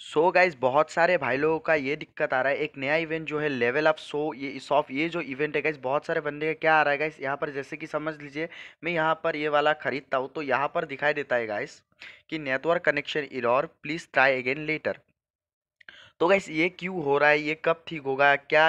सो so guys बहुत सारे भाई लोगों का ये दिक्कत आ रहा है एक नया इवेंट जो है लेवल अप सो ये सॉफ ये जो इवेंट है गाइज बहुत सारे बंदे का क्या आ रहा है गाइज यहाँ पर जैसे कि समझ लीजिए मैं यहाँ पर ये वाला खरीदता हूँ तो यहाँ पर दिखाई देता है गाइस कि network connection error please try again later तो गैस ये क्यों हो रहा है ये कब ठीक होगा क्या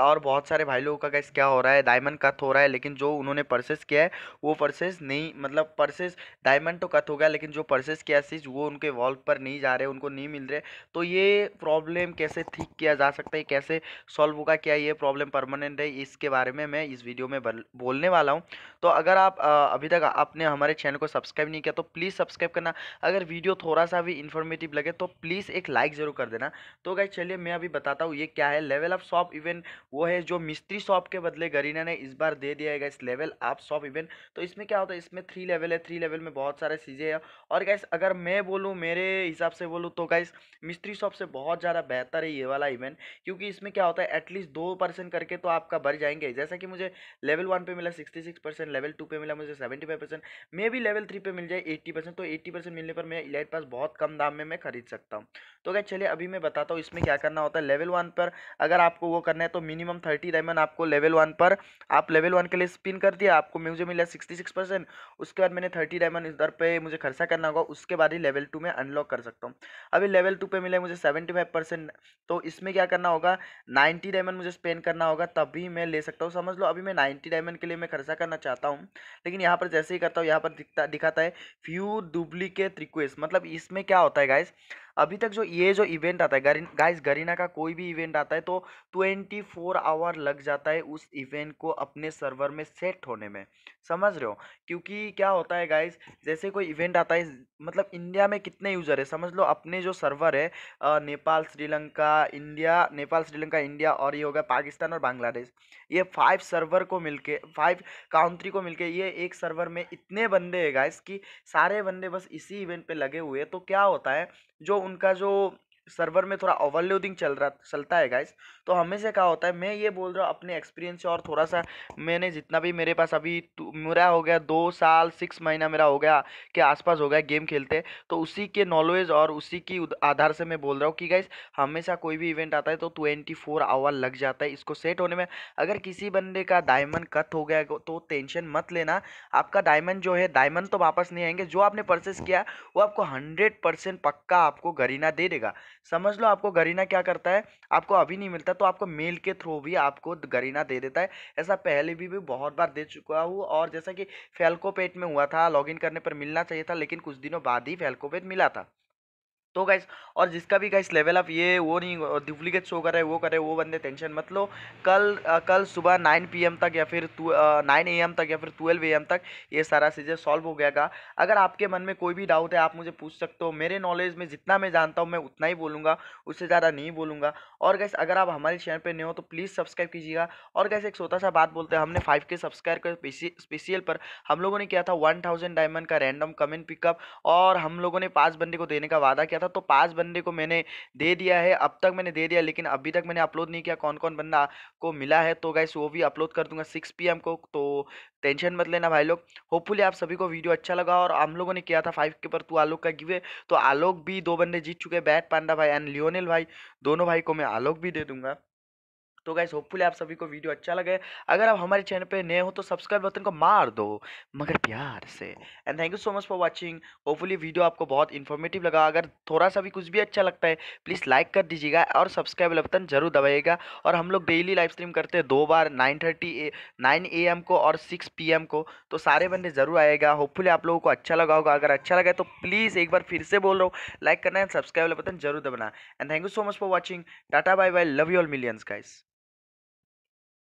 और बहुत सारे भाई लोगों का गैस क्या हो रहा है डायमंड कट हो रहा है लेकिन जो उन्होंने परसेस किया है वो परसेस नहीं मतलब परसेस डायमंड तो कट हो गया लेकिन जो परसेस किया चीज़ वो उनके वॉल्व पर नहीं जा रहे उनको नहीं मिल रहे तो ये प्रॉब्लम कैसे ठीक किया जा सकता है कैसे सॉल्व होगा क्या ये प्रॉब्लम परमानेंट है इसके बारे में मैं इस वीडियो में बोलने वाला हूँ तो अगर आप अभी तक आपने हमारे चैनल को सब्सक्राइब नहीं किया तो प्लीज़ सब्सक्राइब करना अगर वीडियो थोड़ा सा भी इन्फॉर्मेटिव लगे तो प्लीज़ एक लाइक ज़रूर कर देना तो गई तो चलिए मैं अभी बताता हूँ ये क्या है लेवल ऑफ शॉप इवेंट वो है जो मिस्त्री शॉप के बदले गरीना ने इस बार दे दिया है इस लेवल ऑफ शॉप इवेंट तो इसमें क्या होता है इसमें थ्री लेवल है थ्री लेवल में बहुत सारे चीज़ें हैं और गैस अगर मैं बोलूँ मेरे हिसाब से बोलूँ तो गैस मिस्त्री शॉप से बहुत ज़्यादा बेहतर है ये वाला इवेंट क्योंकि इसमें क्या होता है एटलीस्ट दो परसेंट करके तो आपका भर जाएंगे जैसा कि मुझे लेवल वन पर मिला sixty six percent level two पे मिला मुझे सेवेंटी फाइव परसेंट भी लेवल थ्री पे मिल जाए एट्टी परसेंट तो एट्टी परसेंट मिलने पर मैं इलेट पास बहुत कम दाम में मैं खरीद सकता हूँ तो गैस चलिए अभी मैं बताता हूँ इसमें क्या करना होता है लेवल वन पर अगर आपको वो करना है तो मिनिमम थर्टी डायमंड आपको लेवल वन पर आप लेवल वन के लिए स्पिन कर दिया आपको मुझे मिला सिक्सटी सिक्स परसेंट उसके बाद मैंने थर्टी डायमंड इस दर पर मुझे खर्चा करना होगा उसके बाद ही लेवल टू में अनलॉक कर सकता हूँ अभी लेवल टू पर मिले मुझे सेवेंटी तो इसमें क्या करना होगा नाइन्टी डायमंड मुझे स्पेन करना होगा तभी मैं ले सकता हूँ समझ लो अभी मैं नाइन्टी डायमंड के लिए मैं खर्चा करना चाहता हूँ लेकिन यहाँ पर जैसे ही करता हूँ यहाँ पर दिखता दिखाता है फ्यू डुप्लीकेट रिक्वेस्ट मतलब इसमें क्या होता है गाइस अभी तक जो ये जो इवेंट आता है गरी गाइस गरीना का कोई भी इवेंट आता है तो 24 फोर आवर लग जाता है उस इवेंट को अपने सर्वर में सेट होने में समझ रहे हो क्योंकि क्या होता है गाइस जैसे कोई इवेंट आता है मतलब इंडिया में कितने यूज़र है समझ लो अपने जो सर्वर है नेपाल श्रीलंका इंडिया नेपाल श्रीलंका इंडिया और ये हो गया पाकिस्तान और बांग्लादेश ये फाइव सर्वर को मिल फाइव काउंट्री को मिल ये एक सर्वर में इतने बंदे है गाइस कि सारे बंदे बस इसी इवेंट पर लगे हुए हैं तो क्या होता है जो उनका जो सर्वर में थोड़ा ओवरलोडिंग चल रहा चलता है गाइस तो हमेशा क्या होता है मैं ये बोल रहा हूँ अपने एक्सपीरियंस से और थोड़ा सा मैंने जितना भी मेरे पास अभी तो मेरा हो गया दो साल सिक्स महीना मेरा हो गया के आसपास हो गया गेम खेलते तो उसी के नॉलेज और उसी की आधार से मैं बोल रहा हूँ कि गाइस हमेशा कोई भी इवेंट आता है तो ट्वेंटी फोर आवर लग जाता है इसको सेट होने में अगर किसी बंदे का डायमंड कट हो गया तो टेंशन मत लेना आपका डायमंड जो है डायमंड तो वापस नहीं आएंगे जो आपने परचेस किया वो आपको हंड्रेड पक्का आपको गरीना दे देगा समझ लो आपको गरीना क्या करता है आपको अभी नहीं मिलता तो आपको मेल के थ्रू भी आपको गरीना दे देता है ऐसा पहले भी, भी बहुत बार दे चुका हूँ और जैसा कि फेल्कोपेट में हुआ था लॉगिन करने पर मिलना चाहिए था लेकिन कुछ दिनों बाद ही फेल्कोपेट मिला था तो गाइस और जिसका भी गाइस लेवल अप ये वो नहीं डुप्लीकेट शो कर रहे वो करे वो बंदे टेंशन मत लो कल आ, कल सुबह नाइन पी तक या फिर नाइन ए एम तक या फिर ट्वेल्व ए एम तक ये सारा चीज़ें सॉल्व हो गया का अगर आपके मन में कोई भी डाउट है आप मुझे पूछ सकते हो मेरे नॉलेज में जितना मैं जानता हूँ मैं उतना ही बोलूँगा उससे ज़्यादा नहीं बोलूँगा और गैस अगर आप हमारे चैनल पर नहीं हो तो प्लीज़ सब्सक्राइब कीजिएगा और गैस एक छोटा सा बात बोलते हैं हमने फाइव के सब्सक्राइब कर स्पेशियल पर हम लोगों ने किया था वन डायमंड का रैंडम कमेंट पिकअप और हम लोगों ने पाँच बंदे को देने का वादा किया था तो पाँच बंदे को मैंने दे दिया है अब तक मैंने दे दिया लेकिन अभी तक मैंने अपलोड नहीं किया कौन कौन बंदा को मिला है तो गाइस वो भी अपलोड कर दूंगा सिक्स पी को तो टेंशन मत लेना भाई लोग होपफुली आप सभी को वीडियो अच्छा लगा और हम लोगों ने किया था फाइव के पर तू आलोक का गिवे तो आलोक भी दो बंदे जीत चुके हैं बैट पांडा भाई एंड लियोनेल भाई दोनों भाई को मैं आलोक भी दे दूंगा तो गैस होपफुली आप सभी को वीडियो अच्छा लगे अगर आप हमारे चैनल पे नए हो तो सब्सक्राइब बटन को मार दो मगर प्यार से and thank you so much for watching hopefully video आपको बहुत इन्फॉर्मेटिव लगा अगर थोड़ा सा भी कुछ भी अच्छा लगता है प्लीज़ लाइक कर दीजिएगा और सब्सक्राइब बटन जरूर दबाइएगा और हम लोग डेली लाइव स्ट्रीम करते हैं दो बार nine thirty nine A M को और सिक्स पी एम को तो सारे बंदे ज़रूर आएगा होपफुली आप लोगों को अच्छा लगा होगा अगर अच्छा लगा तो प्लीज़ एक बार फिर से बोल रहा हूँ लाइक करना एंड सब्सक्राइब बटन जरूर दबाना and thank you so much for watching tata bye bye love you all millions guys